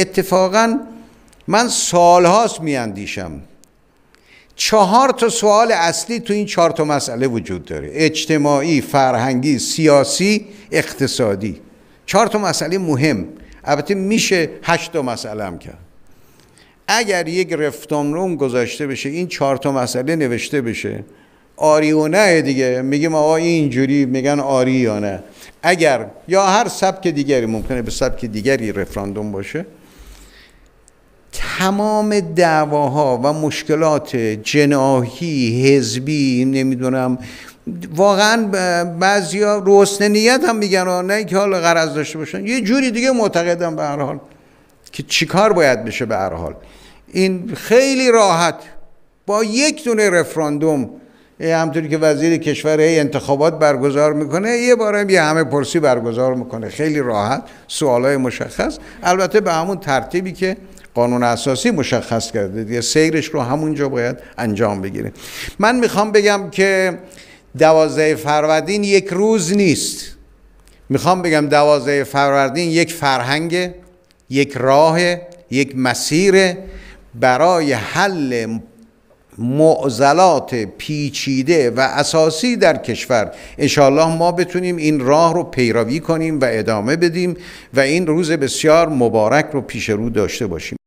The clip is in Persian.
اتفاقا من سالهاست میاندیشم چهار تا سوال اصلی تو این چهار تا مسئله وجود داره اجتماعی، فرهنگی، سیاسی، اقتصادی چهار تا مسئله مهم البته میشه هشت تا مسئله هم کرد اگر یک روم گذاشته بشه این چهار تا مسئله نوشته بشه آری و نه دیگه میگیم آقا اینجوری میگن آری یا نه اگر یا هر سبک دیگری ممکنه به سبک دیگری رفراندوم باشه تمام دعواها و مشکلات جناهی حزبی نمیدونم واقعا بعضیا رسنه نیت هم میگن نه که حال قرض داشته باشن یه جوری دیگه معتقدم به هر حال که چیکار باید بشه به هر حال این خیلی راحت با یک دونه رفراندوم همطوری که وزیر کشور ای انتخابات برگزار میکنه یه بار هم یه همه پرسی برگزار میکنه خیلی راحت سوالای مشخص البته به همون ترتیبی که قانون اساسی مشخص کرده دیگه سیرش رو همونجا باید انجام بگیره من میخوام بگم که دوازه فروردین یک روز نیست میخوام بگم دوازه فروردین یک فرهنگ یک راه یک مسیر برای حل معضلات پیچیده و اساسی در کشور انشاءالله ما بتونیم این راه رو پیروی کنیم و ادامه بدیم و این روز بسیار مبارک رو پیش رو داشته باشیم